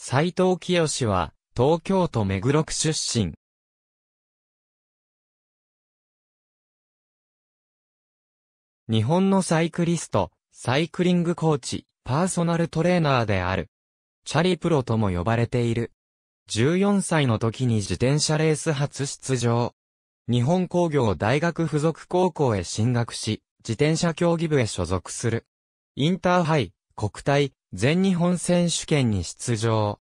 斎藤清は、東京都目黒区出身。日本のサイクリスト、サイクリングコーチ、パーソナルトレーナーである。チャリプロとも呼ばれている。14歳の時に自転車レース初出場。日本工業大学附属高校へ進学し、自転車競技部へ所属する。インターハイ、国体、全日本選手権に出場。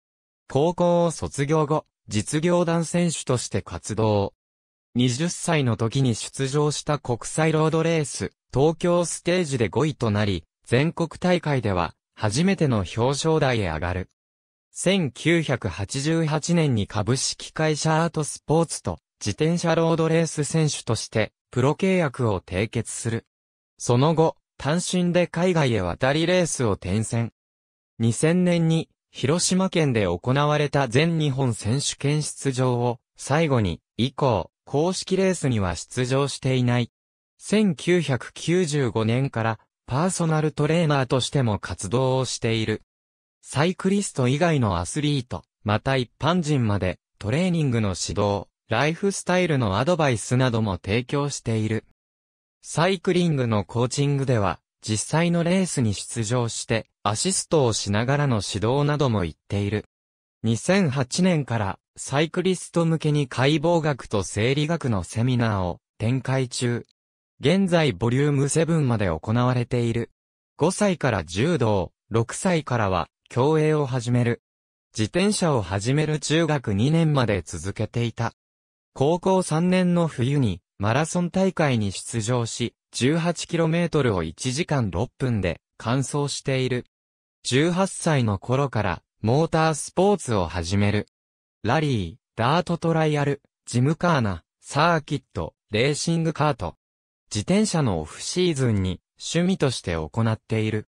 高校を卒業後、実業団選手として活動。20歳の時に出場した国際ロードレース、東京ステージで5位となり、全国大会では、初めての表彰台へ上がる。1988年に株式会社アートスポーツと自転車ロードレース選手としてプロ契約を締結する。その後、単身で海外へ渡りレースを転戦。2000年に広島県で行われた全日本選手権出場を最後に以降公式レースには出場していない。1995年からパーソナルトレーナーとしても活動をしている。サイクリスト以外のアスリート、また一般人までトレーニングの指導、ライフスタイルのアドバイスなども提供している。サイクリングのコーチングでは実際のレースに出場して、アシストをしながらの指導なども言っている。2008年から、サイクリスト向けに解剖学と生理学のセミナーを展開中。現在ボリューム7まで行われている。5歳から柔道、6歳からは、競泳を始める。自転車を始める中学2年まで続けていた。高校3年の冬に、マラソン大会に出場し、18km を1時間6分で完走している。18歳の頃からモータースポーツを始める。ラリー、ダートトライアル、ジムカーナ、サーキット、レーシングカート。自転車のオフシーズンに趣味として行っている。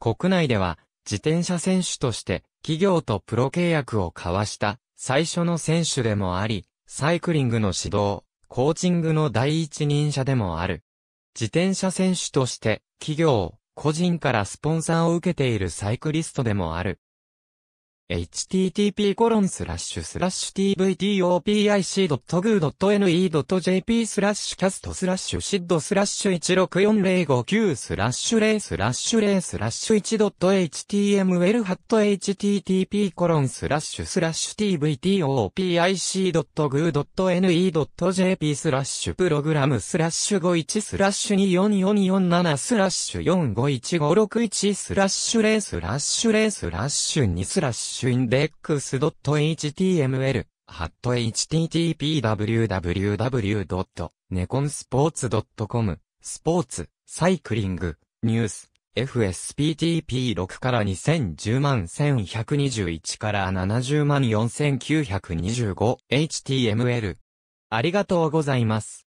国内では自転車選手として企業とプロ契約を交わした最初の選手でもあり、サイクリングの指導、コーチングの第一人者でもある。自転車選手として、企業、個人からスポンサーを受けているサイクリストでもある。http://tvopic.goo.ne.jp t スラッシュキャストスラッシュシッドスラッシュ164059スラッシュ0スラッシュ0スラッシュ 1.html ハット http コロンスラッシュスラッシュ tvtopic.goo.ne.jp スラッシュプログラムスラッシュ51スラッシュ24447スラッシュ451561スラッシュ0スラッシュ0スラッシュ2スラッシュシュインデックス .html ハット http://www.neconsports.com スポーツ、サイクリング、ニュース、FSPTP6 から2010万1121から70万4925 HTML。ありがとうございます。